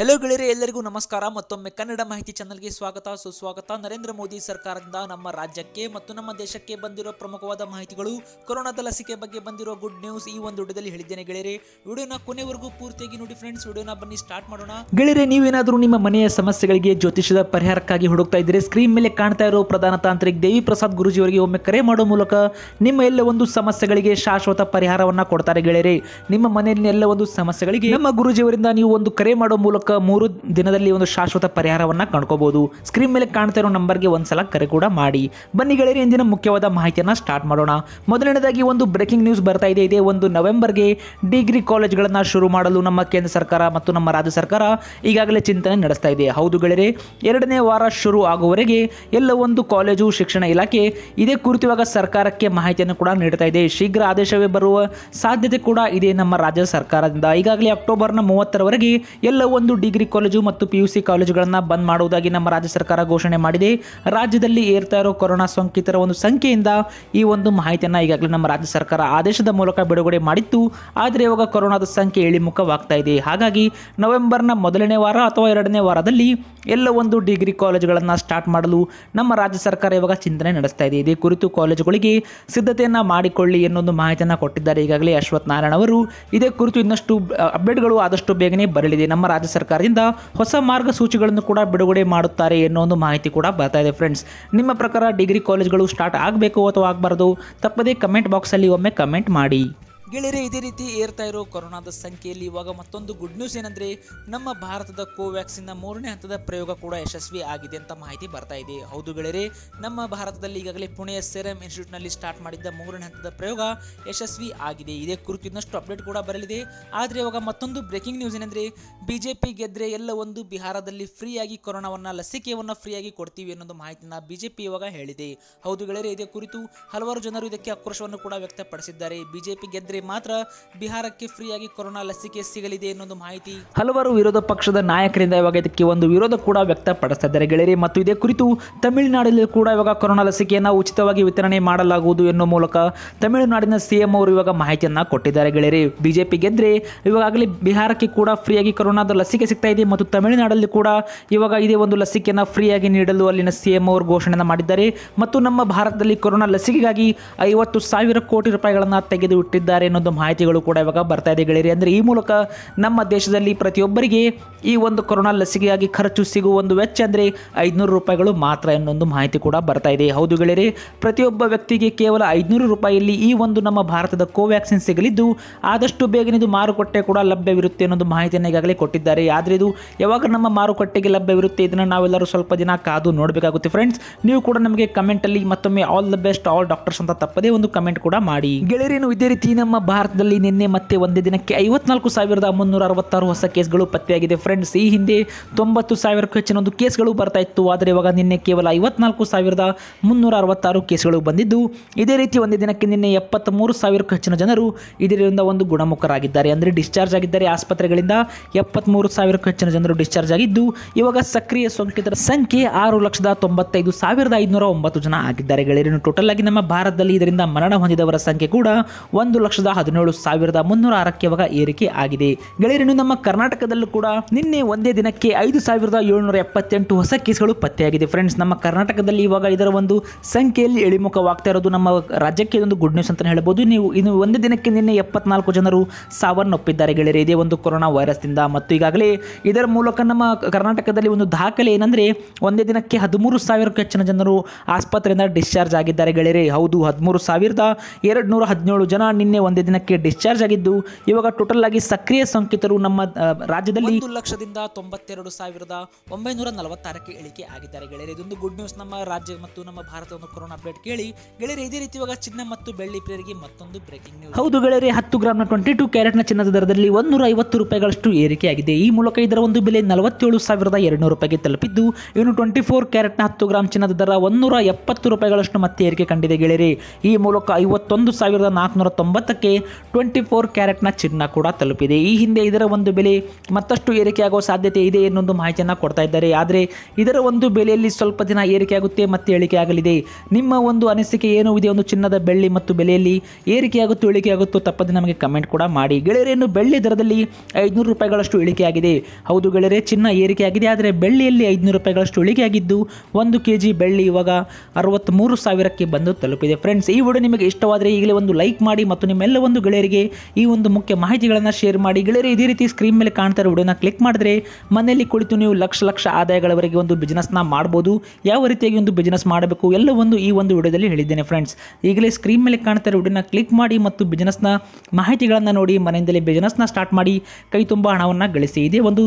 hello ಗೆಳೆಯರೆ ಎಲ್ಲರಿಗೂ ನಮಸ್ಕಾರ ಮತ್ತೊಮ್ಮೆ ಕನ್ನಡ ಮಾಹಿತಿ ಚಾನಲ್ಗೆ ಸ್ವಾಗತ ಸುಸ್ವಾಗತ ನರೇಂದ್ರ ಮೋದಿ ಸರ್ಕಾರದಿಂದ ನಮ್ಮ ರಾಜ್ಯಕ್ಕೆ ಮತ್ತು ನಮ್ಮ ದೇಶಕ್ಕೆ ಬಂದಿರೋ ಪ್ರಮುಖವಾದ ಮಾಹಿತಿಗಳು ಕೊರೋನಾದ ಲಸಿಕೆ ಬಗ್ಗೆ ಬಂದಿರೋ ಗುಡ್ ನ್ಯೂಸ್ ಈ ಒಂದು ವಿಡಿಯೋದಲ್ಲಿ ಹೇಳಿದ್ದೇನೆ ಗೆಳೆಯರೆ ವಿಡಿಯೋನ ಕೊನೆವರೆಗೂ ಪೂರ್ತಿಯಾಗಿ ನೋಡಿ ಫ್ರೆಂಡ್ಸ್ ವಿಡಿಯೋನ ಬನ್ನಿ ಸ್ಟಾರ್ಟ್ ಮಾಡೋಣ ಗೆಳೆಯರೆ ನೀವೇನಾದರೂ ನಿಮ್ಮ ಮನೆಯ ಸಮಸ್ಯೆಗಳಿಗೆ ಜ್ಯೋತಿಷ್ಯದ ಪರಿಹಾರಕ್ಕಾಗಿ ಹುಡುಕ್ತಾ ಇದ್ದರೆ ಸ್ಕ್ರೀನ್ ಮೇಲೆ ಕಾಣ್ತಾ ಇರೋ ಪ್ರಧಾನ ತಾಂತ್ರಿಕ ದೇವಿ ಪ್ರಸಾದ್ ಗುರುಜಿಯವರಿಗೆ ಒಮ್ಮೆ ಕರೆ ಮಾಡೋ ಮೂಲಕ ನಿಮ್ಮ ಎಲ್ಲ ಒಂದು ಸಮಸ್ಯೆಗಳಿಗೆ ಶಾಶ್ವತ ಪರಿಹಾರವನ್ನು ಕೊಡ್ತಾರೆ ಗೆಳೆಯರೆ ನಿಮ್ಮ ಮನೆಯಲ್ಲಿ ಎಲ್ಲ ಒಂದು ಸಮಸ್ಯೆಗಳಿಗೆ ನಮ್ಮ ಗುರುಜಿಯವರಿಂದ ನೀವು ಒಂದು ಕರೆ ಮಾಡೋ ಮೂಲಕ ಮೂಲಕ ಮೂರು ದಿನದಲ್ಲಿ ಒಂದು ಶಾಶ್ವತ ಪರಿಹಾರವನ್ನು ಕಾಣ್ಕೋಬಹುದು ಸ್ಕ್ರೀನ್ ಮೇಲೆ ಕಾಣ್ತಾ ಇರೋ ನಂಬರ್ಗೆ ಒಂದ್ಸಲ ಕರೆ ಕೂಡ ಮಾಡಿ ಬನ್ನಿ ಗೆಳೆಯರಿ ಇಂದಿನ ಮುಖ್ಯವಾದ ಮಾಹಿತಿಯನ್ನು ಸ್ಟಾರ್ಟ್ ಮಾಡೋಣ ಮೊದಲನೇದಾಗಿ ಒಂದು ಬ್ರೇಕಿಂಗ್ ನ್ಯೂಸ್ ಬರ್ತಾ ಇದೆ ಇದೆ ಒಂದು ನವೆಂಬರ್ಗೆ ಡಿಗ್ರಿ ಕಾಲೇಜ್ಗಳನ್ನು ಶುರು ಮಾಡಲು ನಮ್ಮ ಕೇಂದ್ರ ಸರ್ಕಾರ ಮತ್ತು ನಮ್ಮ ರಾಜ್ಯ ಸರ್ಕಾರ ಈಗಾಗಲೇ ಚಿಂತನೆ ನಡೆಸ್ತಾ ಇದೆ ಹೌದು ಗೆಳೆಯರೆ ಎರಡನೇ ವಾರ ಶುರು ಆಗುವವರೆಗೆ ಎಲ್ಲ ಒಂದು ಕಾಲೇಜು ಶಿಕ್ಷಣ ಇಲಾಖೆ ಇದೇ ಕುರಿತುವಾಗ ಸರ್ಕಾರಕ್ಕೆ ಮಾಹಿತಿಯನ್ನು ಕೂಡ ನೀಡ್ತಾ ಇದೆ ಶೀಘ್ರ ಆದೇಶವೇ ಬರುವ ಸಾಧ್ಯತೆ ಕೂಡ ಇದೆ ನಮ್ಮ ರಾಜ್ಯ ಸರ್ಕಾರದಿಂದ ಈಗಾಗಲೇ ಅಕ್ಟೋಬರ್ನ ಮೂವತ್ತರವರೆಗೆ ಎಲ್ಲ ಒಂದು ಡಿಗ್ರಿ ಕಾಲೇಜು ಮತ್ತು ಪಿಯುಸಿ ಕಾಲೇಜುಗಳನ್ನು ಬಂದ್ ಮಾಡುವುದಾಗಿ ನಮ್ಮ ರಾಜ್ಯ ಸರ್ಕಾರ ಘೋಷಣೆ ಮಾಡಿದೆ ರಾಜ್ಯದಲ್ಲಿ ಏರ್ತಾ ಇರೋ ಕೊರೋನಾ ಸೋಂಕಿತರ ಒಂದು ಸಂಖ್ಯೆಯಿಂದ ಈ ಒಂದು ಮಾಹಿತಿಯನ್ನು ಈಗಾಗಲೇ ನಮ್ಮ ರಾಜ್ಯ ಸರ್ಕಾರ ಆದೇಶದ ಮೂಲಕ ಬಿಡುಗಡೆ ಮಾಡಿತ್ತು ಆದರೆ ಇವಾಗ ಕೊರೋನಾದ ಸಂಖ್ಯೆ ಇಳಿಮುಖವಾಗ್ತಾ ಇದೆ ಹಾಗಾಗಿ ನವೆಂಬರ್ನ ಮೊದಲನೇ ವಾರ ಅಥವಾ ಎರಡನೇ ವಾರದಲ್ಲಿ ಎಲ್ಲ ಒಂದು ಡಿಗ್ರಿ ಕಾಲೇಜುಗಳನ್ನು ಸ್ಟಾರ್ಟ್ ಮಾಡಲು ನಮ್ಮ ರಾಜ್ಯ ಸರ್ಕಾರ ಇವಾಗ ಚಿಂತನೆ ನಡೆಸ್ತಾ ಇದೆ ಇದೇ ಕುರಿತು ಕಾಲೇಜುಗಳಿಗೆ ಸಿದ್ಧತೆಯನ್ನು ಮಾಡಿಕೊಳ್ಳಿ ಎನ್ನೊಂದು ಮಾಹಿತಿಯನ್ನು ಕೊಟ್ಟಿದ್ದಾರೆ ಈಗಾಗಲೇ ಅಶ್ವಥ್ ನಾರಾಯಣ ಅವರು ಇದೇ ಕುರಿತು ಇನ್ನಷ್ಟು ಅಪ್ಡೇಟ್ಗಳು ಆದಷ್ಟು ಬೇಗನೆ ಬರಲಿದೆ ನಮ್ಮ ರಾಜ್ಯ ಸರ್ಕಾರ ಸರ್ಕಾರದಿಂದ ಹೊಸ ಮಾರ್ಗಸೂಚಿಗಳನ್ನು ಕೂಡ ಬಿಡುಗಡೆ ಮಾಡುತ್ತಾರೆ ಎನ್ನುವ ಒಂದು ಮಾಹಿತಿ ಕೂಡ ಬರ್ತಾ ಇದೆ ಫ್ರೆಂಡ್ಸ್ ನಿಮ್ಮ ಪ್ರಕಾರ ಡಿಗ್ರಿ ಕಾಲೇಜ್ಗಳು ಸ್ಟಾರ್ಟ್ ಆಗಬೇಕು ಅಥವಾ ಆಗಬಾರ್ದು ತಪ್ಪದೇ ಕಮೆಂಟ್ ಬಾಕ್ಸಲ್ಲಿ ಒಮ್ಮೆ ಕಮೆಂಟ್ ಮಾಡಿ ಗೆಳೆಯರೆ ಇದೇ ರೀತಿ ಏರ್ತಾ ಇರೋ ಕೊರೋನಾದ ಸಂಖ್ಯೆಯಲ್ಲಿ ಇವಾಗ ಮತ್ತೊಂದು ಗುಡ್ ನ್ಯೂಸ್ ಏನಂದ್ರೆ ನಮ್ಮ ಭಾರತದ ನ ಮೂರನೇ ಹಂತದ ಪ್ರಯೋಗ ಕೂಡ ಯಶಸ್ವಿ ಆಗಿದೆ ಅಂತ ಮಾಹಿತಿ ಬರ್ತಾ ಇದೆ ಹೌದು ಗೆಳೆಯರೆ ನಮ್ಮ ಭಾರತದಲ್ಲಿ ಈಗಾಗಲೇ ಪುಣೆಯ ಸೆರಮ್ ನಲ್ಲಿ ಸ್ಟಾರ್ಟ್ ಮಾಡಿದ್ದ ಮೂರನೇ ಹಂತದ ಪ್ರಯೋಗ ಯಶಸ್ವಿ ಆಗಿದೆ ಇದೇ ಕುರಿತು ಇನ್ನಷ್ಟು ಅಪ್ಡೇಟ್ ಕೂಡ ಬರಲಿದೆ ಆದರೆ ಇವಾಗ ಮತ್ತೊಂದು ಬ್ರೇಕಿಂಗ್ ನ್ಯೂಸ್ ಏನಂದ್ರೆ ಬಿಜೆಪಿ ಗೆದ್ರೆ ಎಲ್ಲ ಒಂದು ಬಿಹಾರದಲ್ಲಿ ಫ್ರೀಯಾಗಿ ಕೊರೋನಾವನ್ನು ಲಸಿಕೆಯನ್ನು ಫ್ರೀಯಾಗಿ ಕೊಡ್ತೀವಿ ಅನ್ನೋದು ಮಾಹಿತಿನ ಬಿಜೆಪಿ ಇವಾಗ ಹೇಳಿದೆ ಹೌದು ಗೆಳೆಯರೆ ಇದೇ ಕುರಿತು ಹಲವಾರು ಜನರು ಇದಕ್ಕೆ ಆಕ್ರೋಶವನ್ನು ಕೂಡ ವ್ಯಕ್ತಪಡಿಸಿದ್ದಾರೆ ಬಿಜೆಪಿ ಗೆದ್ರೆ ಮಾತ್ರ ಬಿಹಾರಕ್ಕೆ ಫ್ರೀಯಾಗಿ ಕೊರೋನಾ ಲಸಿಕೆ ಸಿಗಲಿದೆ ಎನ್ನುವುದು ಮಾಹಿತಿ ಹಲವಾರು ವಿರೋಧ ಪಕ್ಷದ ನಾಯಕರಿಂದ ಇವಾಗ ಇದಕ್ಕೆ ಒಂದು ವಿರೋಧ ಕೂಡ ವ್ಯಕ್ತಪಡಿಸ್ತಾ ಇದ್ದಾರೆ ಮತ್ತು ಇದೇ ಕುರಿತು ತಮಿಳುನಾಡಲ್ಲಿ ಕೂಡ ಇವಾಗ ಕೊರೋನಾ ಲಸಿಕೆಯನ್ನು ಉಚಿತವಾಗಿ ವಿತರಣೆ ಮಾಡಲಾಗುವುದು ಎನ್ನುವ ಮೂಲಕ ತಮಿಳುನಾಡಿನ ಸಿಎಂ ಅವರು ಇವಾಗ ಮಾಹಿತಿಯನ್ನು ಕೊಟ್ಟಿದ್ದಾರೆ ಗೆಳೆಯರೆ ಬಿಜೆಪಿ ಗೆದ್ರೆ ಇವಾಗಲೇ ಬಿಹಾರಕ್ಕೆ ಕೂಡ ಫ್ರೀಯಾಗಿ ಕೊರೋನಾದ ಲಸಿಕೆ ಸಿಗ್ತಾ ಇದೆ ಮತ್ತು ತಮಿಳುನಾಡಲ್ಲಿ ಕೂಡ ಇವಾಗ ಇದೇ ಒಂದು ಲಸಿಕೆಯನ್ನು ಫ್ರೀಯಾಗಿ ನೀಡಲು ಅಲ್ಲಿನ ಸಿಎಂ ಅವರು ಘೋಷಣೆಯನ್ನು ಮಾಡಿದ್ದಾರೆ ಮತ್ತು ನಮ್ಮ ಭಾರತದಲ್ಲಿ ಕೊರೋನಾ ಲಸಿಕೆಗಾಗಿ ಐವತ್ತು ಸಾವಿರ ಕೋಟಿ ರೂಪಾಯಿಗಳನ್ನು ತೆಗೆದು ಇಟ್ಟಿದ್ದಾರೆ ಇನ್ನೊಂದು ಮಾಹಿತಿಗಳು ಕೂಡ ಇವಾಗ ಬರ್ತಾ ಇದೆ ಗೆಳೆಯರಿ ಅಂದರೆ ಈ ಮೂಲಕ ನಮ್ಮ ದೇಶದಲ್ಲಿ ಪ್ರತಿಯೊಬ್ಬರಿಗೆ ಈ ಒಂದು ಕೊರೋನಾ ಲಸಿಕೆಗಾಗಿ ಖರ್ಚು ಸಿಗುವ ಒಂದು ವೆಚ್ಚ ಅಂದರೆ ಐದುನೂರು ರೂಪಾಯಿಗಳು ಮಾತ್ರ ಇನ್ನೊಂದು ಮಾಹಿತಿ ಕೂಡ ಬರ್ತಾ ಇದೆ ಹೌದು ಗೆಳೆಯರಿ ಪ್ರತಿಯೊಬ್ಬ ವ್ಯಕ್ತಿಗೆ ಕೇವಲ ಐದುನೂರು ರೂಪಾಯಿಯಲ್ಲಿ ಈ ಒಂದು ನಮ್ಮ ಭಾರತದ ಕೋವ್ಯಾಕ್ಸಿನ್ ಸಿಗಲಿದ್ದು ಆದಷ್ಟು ಬೇಗನೆ ಇದು ಮಾರುಕಟ್ಟೆ ಕೂಡ ಲಭ್ಯವಿರುತ್ತೆ ಅನ್ನೋದು ಮಾಹಿತಿಯನ್ನು ಈಗಾಗಲೇ ಕೊಟ್ಟಿದ್ದಾರೆ ಆದರೆ ಇದು ಯಾವಾಗ ನಮ್ಮ ಮಾರುಕಟ್ಟೆಗೆ ಲಭ್ಯವಿರುತ್ತೆ ಇದನ್ನು ನಾವೆಲ್ಲರೂ ಸ್ವಲ್ಪ ದಿನ ಕಾದು ನೋಡಬೇಕಾಗುತ್ತೆ ಫ್ರೆಂಡ್ಸ್ ನೀವು ಕೂಡ ನಮಗೆ ಕಮೆಂಟಲ್ಲಿ ಮತ್ತೊಮ್ಮೆ all the best all doctors ಅಂತ ತಪ್ಪದೇ ಒಂದು ಕಮೆಂಟ್ ಕೂಡ ಮಾಡಿ ಗೆಳೆಯರೇನು ಇದೇ ರೀತಿ ನಮ್ಮ ಭಾರತದಲ್ಲಿ ನಿನ್ನೆ ಮತ್ತೆ ಒಂದೇ ದಿನಕ್ಕೆ ಐವತ್ನಾಲ್ಕು ಸಾವಿರದ ಮುನ್ನೂರ ಅರವತ್ತಾರು ಹೊಸ ಕೇಸ್ಗಳು ಪತ್ತೆಯಾಗಿದೆ ಫ್ರೆಂಡ್ಸ್ ಈ ಹಿಂದೆ ತೊಂಬತ್ತು ಸಾವಿರಕ್ಕೂ ಹೆಚ್ಚಿನ ಒಂದು ಕೇಸ್ಗಳು ಬರ್ತಾ ಇತ್ತು ಆದರೆ ಇವಾಗ ನಿನ್ನೆ ಕೇವಲ ಐವತ್ನಾಲ್ಕು ಸಾವಿರದ ಮುನ್ನೂರ ಅರವತ್ತಾರು ಕೇಸ್ಗಳು ಬಂದಿದ್ದು ಇದೇ ರೀತಿ ಒಂದೇ ದಿನಕ್ಕೆ ನಿನ್ನೆ ಎಪ್ಪತ್ತ್ಮೂರು ಸಾವಿರಕ್ಕೂ ಹೆಚ್ಚಿನ ಜನರು ಇದರಿಂದ ಒಂದು ಗುಣಮುಖರಾಗಿದ್ದಾರೆ ಅಂದರೆ ಡಿಸ್ಚಾರ್ಜ್ ಆಗಿದ್ದಾರೆ ಆಸ್ಪತ್ರೆಗಳಿಂದ ಎಪ್ಪತ್ತ್ಮೂರು ಸಾವಿರಕ್ಕೂ ಹೆಚ್ಚಿನ ಜನರು ಡಿಸ್ಚಾರ್ಜ್ ಆಗಿದ್ದು ಇವಾಗ ಸಕ್ರಿಯ ಸೋಂಕಿತರ ಸಂಖ್ಯೆ ಆರು ಲಕ್ಷದ ತೊಂಬತ್ತೈದು ಸಾವಿರದ ಐದುನೂರ ಒಂಬತ್ತು ಜನ ಆಗಿದ್ದಾರೆ ಗೆಳೆಯರನ್ನು ಟೋಟಲ್ ಆಗಿ ನಮ್ಮ ಭಾರತದಲ್ಲಿ ಇದರಿಂದ ಮರಣ ಹೊಂದಿದವರ ಸಂಖ್ಯೆ ಕೂಡ ಒಂದು ಲಕ್ಷದ ಹದಿನೇಳು ಸಾವಿರದ ಮುನ್ನೂರ ಆರಕ್ಕೆ ಅವಾಗ ಏರಿಕೆ ಆಗಿದೆ ಗೆಳೆಯರನ್ನು ನಮ್ಮ ಕರ್ನಾಟಕದಲ್ಲೂ ಕೂಡ ನಿನ್ನೆ ಒಂದೇ ದಿನಕ್ಕೆ ಐದು ಸಾವಿರದ ಏಳ್ನೂರ ಎಪ್ಪತ್ತೆಂಟು ಹೊಸ ಕೇಸ್ಗಳು ಪತ್ತೆಯಾಗಿದೆ ಫ್ರೆಂಡ್ಸ್ ನಮ್ಮ ಕರ್ನಾಟಕದಲ್ಲಿ ಇವಾಗ ಇದರ ಒಂದು ಸಂಖ್ಯೆಯಲ್ಲಿ ಇಳಿಮುಖವಾಗ್ತಾ ಇರೋದು ನಮ್ಮ ರಾಜ್ಯಕ್ಕೆ ಇದೊಂದು ಗುಡ್ ನ್ಯೂಸ್ ಅಂತ ಹೇಳಬಹುದು ನೀವು ಇನ್ನು ಒಂದೇ ದಿನಕ್ಕೆ ನಿನ್ನೆ ಎಪ್ಪತ್ನಾಲ್ಕು ಜನರು ಸಾವನ್ನಪ್ಪಿದ್ದಾರೆ ಗೆಳೆಯರೆ ಇದೇ ಒಂದು ಕೊರೋನಾ ವೈರಸ್ದಿಂದ ಮತ್ತು ಈಗಾಗಲೇ ಇದರ ಮೂಲಕ ನಮ್ಮ ಕರ್ನಾಟಕದಲ್ಲಿ ಒಂದು ದಾಖಲೆ ಏನಂದ್ರೆ ಒಂದೇ ದಿನಕ್ಕೆ ಹದಿಮೂರು ಸಾವಿರಕ್ಕೂ ಹೆಚ್ಚಿನ ಜನರು ಆಸ್ಪತ್ರೆಯಿಂದ ಡಿಸ್ಚಾರ್ಜ್ ಆಗಿದ್ದಾರೆ ಗೆಳೆಯರೆ ಹೌದು ಹದಿಮೂರು ಸಾವಿರದ ಎರಡು ನೂರ ಹದಿನೇಳು ಜನ ನಿನ್ನೆ ಒಂದೇ ಒಂದೇ ದಿನಕ್ಕೆ ಡಿಸ್ಚಾರ್ಜ್ ಆಗಿದ್ದು ಇವಾಗ ಟೋಟಲ್ ಆಗಿ ಸಕ್ರಿಯ ಸೋಂಕಿತರು ನಮ್ಮ ರಾಜ್ಯದಲ್ಲಿ ಒಂದು ಲಕ್ಷದಿಂದ ತೊಂಬತ್ತೆರಡು ಸಾವಿರದ ಒಂಬೈನೂರ ನಲವತ್ತಾರಕ್ಕೆ ಇಳಿಕೆ ಆಗಿದ್ದಾರೆ ಗೆಳೆಯರೆ ಇದೊಂದು ಗುಡ್ ನ್ಯೂಸ್ ನಮ್ಮ ರಾಜ್ಯ ಮತ್ತು ನಮ್ಮ ಭಾರತದ ಕೊರೋನಾ ಅಪ್ಡೇಟ್ ಕೇಳಿ ಗೆಳೆಯರೆ ಇದೇ ರೀತಿ ಇವಾಗ ಚಿನ್ನ ಮತ್ತು ಬೆಳ್ಳಿ ಪ್ರಿಯರಿಗೆ ಮತ್ತೊಂದು ಬ್ರೇಕಿಂಗ್ ನ್ಯೂಸ್ ಹೌದು ಗೆಳೆಯರೆ ಹತ್ತು ಗ್ರಾಮ್ನ ಟ್ವೆಂಟಿ ಟು ಕ್ಯಾರೆಟ್ನ ಚಿನ್ನದ ದರದಲ್ಲಿ ಒಂದೂರ ಐವತ್ತು ರೂಪಾಯಿಗಳಷ್ಟು ಏರಿಕೆಯಾಗಿದೆ ಈ ಮೂಲಕ ಇದರ ಒಂದು ಬೆಲೆ ನಲವತ್ತೇಳು ಸಾವಿರದ ಎರಡುನೂರು ರೂಪಾಯಿಗೆ ತಲುಪಿದ್ದು ಇನ್ನು ಟ್ವೆಂಟಿ ಫೋರ್ ಕ್ಯಾರೆಟ್ನ ಹತ್ತು ಗ್ರಾಮ್ ಚಿನ್ನದ ದರ ಒಂದೂರ ಎಪ್ಪತ್ತು ರೂಪಾಯಿಗಳಷ್ಟು ಮತ್ತೆ ಏರಿಕೆ ಕಂಡಿದೆ ಗೆಳೆಯರೆ ಈ ಮೂಲಕ ಐವತ್ತೊಂದು ಸಾವಿರದ ನಾಲ್ಕುನೂರ ತೊಂಬತ್ತಕ್ಕೆ ಕೆ ಟ್ವೆಂಟಿ ಫೋರ್ ಕ್ಯಾರೆಟ್ನ ಚಿನ್ನ ಕೂಡ ತಲುಪಿದೆ ಈ ಹಿಂದೆ ಇದರ ಒಂದು ಬೆಲೆ ಮತ್ತಷ್ಟು ಏರಿಕೆಯಾಗುವ ಸಾಧ್ಯತೆ ಇದೆ ಎನ್ನೊಂದು ಮಾಹಿತಿಯನ್ನು ಕೊಡ್ತಾ ಇದ್ದಾರೆ ಆದರೆ ಇದರ ಒಂದು ಬೆಲೆಯಲ್ಲಿ ಸ್ವಲ್ಪ ದಿನ ಏರಿಕೆಯಾಗುತ್ತೆ ಮತ್ತೆ ಇಳಿಕೆಯಾಗಲಿದೆ ನಿಮ್ಮ ಒಂದು ಅನಿಸಿಕೆ ಏನು ಇದೆ ಒಂದು ಚಿನ್ನದ ಬೆಳ್ಳಿ ಮತ್ತು ಬೆಲೆಯಲ್ಲಿ ಏರಿಕೆಯಾಗುತ್ತೋ ಇಳಿಕೆಯಾಗುತ್ತೋ ತಪ್ಪದೆ ನಮಗೆ ಕಮೆಂಟ್ ಕೂಡ ಮಾಡಿ ಗೆಳೆಯರೇನು ಬೆಳ್ಳಿ ದರದಲ್ಲಿ ಐದುನೂರು ರೂಪಾಯಿಗಳಷ್ಟು ಇಳಿಕೆಯಾಗಿದೆ ಹೌದು ಗೆಳೆಯರೆ ಚಿನ್ನ ಏರಿಕೆಯಾಗಿದೆ ಆದರೆ ಬೆಳ್ಳಿಯಲ್ಲಿ ಐದುನೂರು ರೂಪಾಯಿಗಳಷ್ಟು ಇಳಿಕೆಯಾಗಿದ್ದು ಒಂದು ಕೆ ಜಿ ಬೆಳ್ಳಿ ಇವಾಗ ಮೂರು ಸಾವಿರಕ್ಕೆ ಬಂದು ತಲುಪಿದೆ ಫ್ರೆಂಡ್ಸ್ ಈ ವಿಡಿಯೋ ನಿಮಗೆ ಇಷ್ಟವಾದರೆ ಈಗಲೇ ಒಂದು ಲೈಕ್ ಮಾಡಿ ಮತ್ತು ನಿಮ್ಮ ಎಲ್ಲ ಒಂದು ಗೆಳೆಯರಿಗೆ ಈ ಒಂದು ಮುಖ್ಯ ಮಾಹಿತಿಗಳನ್ನು ಶೇರ್ ಮಾಡಿ ಗೆಳೆಯರು ಇದೇ ರೀತಿ ಸ್ಕ್ರೀನ್ ಮೇಲೆ ಕಾಣ್ತಾರೆ ವಿಡಿಯೋನ ಕ್ಲಿಕ್ ಮಾಡಿದ್ರೆ ಮನೆಯಲ್ಲಿ ಕುಳಿತು ನೀವು ಲಕ್ಷ ಲಕ್ಷ ಆದಾಯಗಳವರೆಗೆ ಒಂದು ಬಿಸ್ನೆಸ್ನ ಮಾಡ್ಬೋದು ಯಾವ ರೀತಿಯಾಗಿ ಒಂದು ಬಿಸ್ನೆಸ್ ಮಾಡಬೇಕು ಎಲ್ಲ ಒಂದು ಈ ಒಂದು ವಿಡಿಯೋದಲ್ಲಿ ಹೇಳಿದ್ದೇನೆ ಫ್ರೆಂಡ್ಸ್ ಈಗಲೇ ಸ್ಕ್ರೀನ್ ಮೇಲೆ ಕಾಣ್ತಾ ವಿಡಿಯೋನ ಕ್ಲಿಕ್ ಮಾಡಿ ಮತ್ತು ಬಿಸ್ನೆಸ್ನ ಮಾಹಿತಿಗಳನ್ನು ನೋಡಿ ಮನೆಯಿಂದಲೇ ಬಿಸ್ನೆಸ್ನ ಸ್ಟಾರ್ಟ್ ಮಾಡಿ ಕೈ ತುಂಬ ಹಣವನ್ನು ಗಳಿಸಿ ಇದೇ ಒಂದು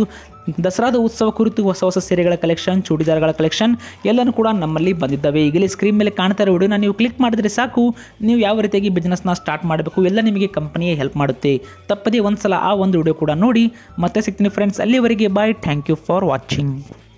ದಸರಾದ ಉತ್ಸವ ಕುರಿತು ಹೊಸ ಹೊಸ ಸೀರೆಗಳ ಕಲೆಕ್ಷನ್ ಚೂಡಿದಾರ್ಗಳ ಕಲೆಕ್ಷನ್ ಎಲ್ಲನೂ ಕೂಡ ನಮ್ಮಲ್ಲಿ ಬಂದಿದ್ದಾವೆ ಈಗಲೇ ಸ್ಕ್ರೀನ್ ಮೇಲೆ ಕಾಣ್ತಾ ಇರೋ ವಿಡಿಯೋನ ನೀವು ಕ್ಲಿಕ್ ಮಾಡಿದರೆ ಸಾಕು ನೀವು ಯಾವ ರೀತಿಯಾಗಿ ಬಿಸ್ನೆಸ್ನ ಸ್ಟಾರ್ಟ್ ಮಾಡಬೇಕು ಎಲ್ಲ ನಿಮಗೆ ಕಂಪನಿಯೇ ಹೆಲ್ಪ್ ಮಾಡುತ್ತೆ ತಪ್ಪದೇ ಒಂದು ಸಲ ಆ ಒಂದು ವಿಡಿಯೋ ಕೂಡ ನೋಡಿ ಮತ್ತೆ ಸಿಗ್ತೀನಿ ಫ್ರೆಂಡ್ಸ್ ಅಲ್ಲಿವರೆಗೆ bye thank you for watching